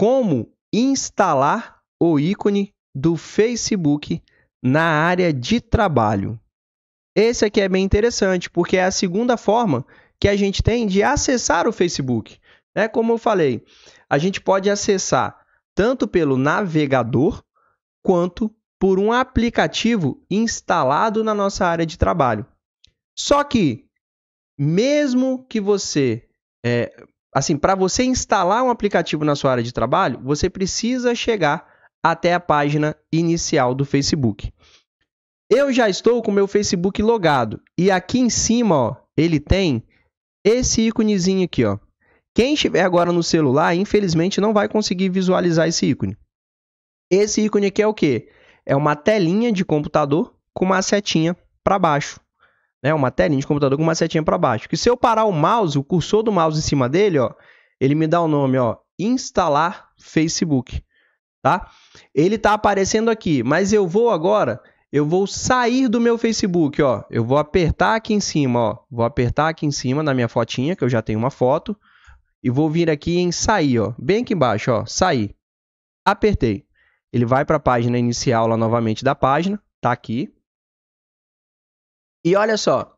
como instalar o ícone do Facebook na área de trabalho. Esse aqui é bem interessante, porque é a segunda forma que a gente tem de acessar o Facebook. É como eu falei, a gente pode acessar tanto pelo navegador quanto por um aplicativo instalado na nossa área de trabalho. Só que, mesmo que você é, assim, para você instalar um aplicativo na sua área de trabalho, você precisa chegar até a página inicial do Facebook. Eu já estou com o meu Facebook logado e aqui em cima, ó, ele tem esse íconezinho aqui, ó. Quem estiver agora no celular, infelizmente não vai conseguir visualizar esse ícone. Esse ícone aqui é o quê? É uma telinha de computador com uma setinha para baixo né, uma telinha de computador com uma setinha para baixo. Que se eu parar o mouse, o cursor do mouse em cima dele, ó, ele me dá o nome, ó, instalar Facebook, tá? Ele tá aparecendo aqui, mas eu vou agora, eu vou sair do meu Facebook, ó. Eu vou apertar aqui em cima, ó. Vou apertar aqui em cima na minha fotinha, que eu já tenho uma foto, e vou vir aqui em sair, ó, bem aqui embaixo, ó, sair. Apertei. Ele vai para a página inicial lá novamente da página, tá aqui, e olha só,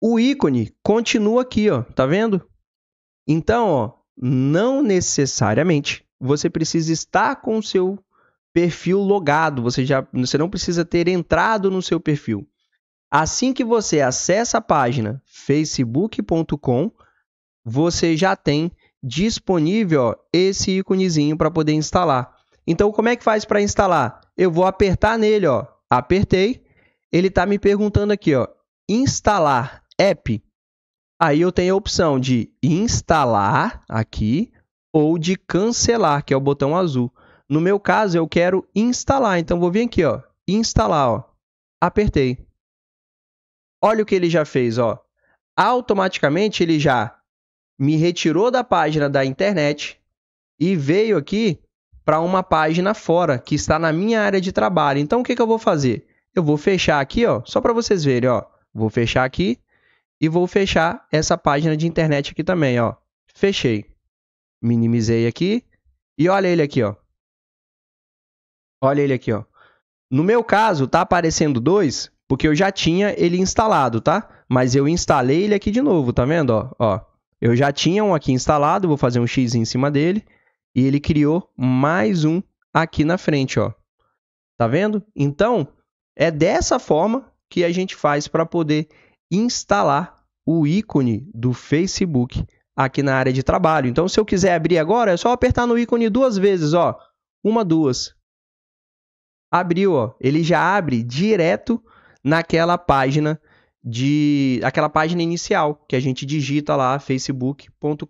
o ícone continua aqui, ó, tá vendo? Então, ó, não necessariamente você precisa estar com o seu perfil logado, você já você não precisa ter entrado no seu perfil. Assim que você acessa a página facebook.com, você já tem disponível ó, esse íconezinho para poder instalar. Então, como é que faz para instalar? Eu vou apertar nele, ó. Apertei. Ele está me perguntando aqui, ó instalar app, aí eu tenho a opção de instalar aqui ou de cancelar, que é o botão azul. No meu caso, eu quero instalar, então vou vir aqui, ó, instalar, ó. Apertei. Olha o que ele já fez, ó. Automaticamente ele já me retirou da página da internet e veio aqui para uma página fora, que está na minha área de trabalho. Então o que, que eu vou fazer? Eu vou fechar aqui, ó, só para vocês verem, ó. Vou fechar aqui e vou fechar essa página de internet aqui também, ó. Fechei. Minimizei aqui e olha ele aqui, ó. Olha ele aqui, ó. No meu caso, tá aparecendo dois, porque eu já tinha ele instalado, tá? Mas eu instalei ele aqui de novo, tá vendo? Ó, ó. Eu já tinha um aqui instalado, vou fazer um X em cima dele. E ele criou mais um aqui na frente, ó. Tá vendo? Então, é dessa forma que a gente faz para poder instalar o ícone do Facebook aqui na área de trabalho. Então, se eu quiser abrir agora, é só apertar no ícone duas vezes, ó. Uma, duas. Abriu, ó. Ele já abre direto naquela página de aquela página inicial que a gente digita lá facebook.com.br.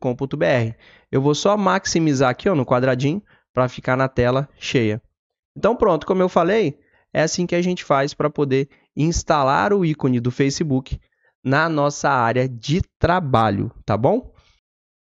Eu vou só maximizar aqui, ó, no quadradinho para ficar na tela cheia. Então pronto, como eu falei, é assim que a gente faz para poder instalar o ícone do Facebook na nossa área de trabalho, tá bom?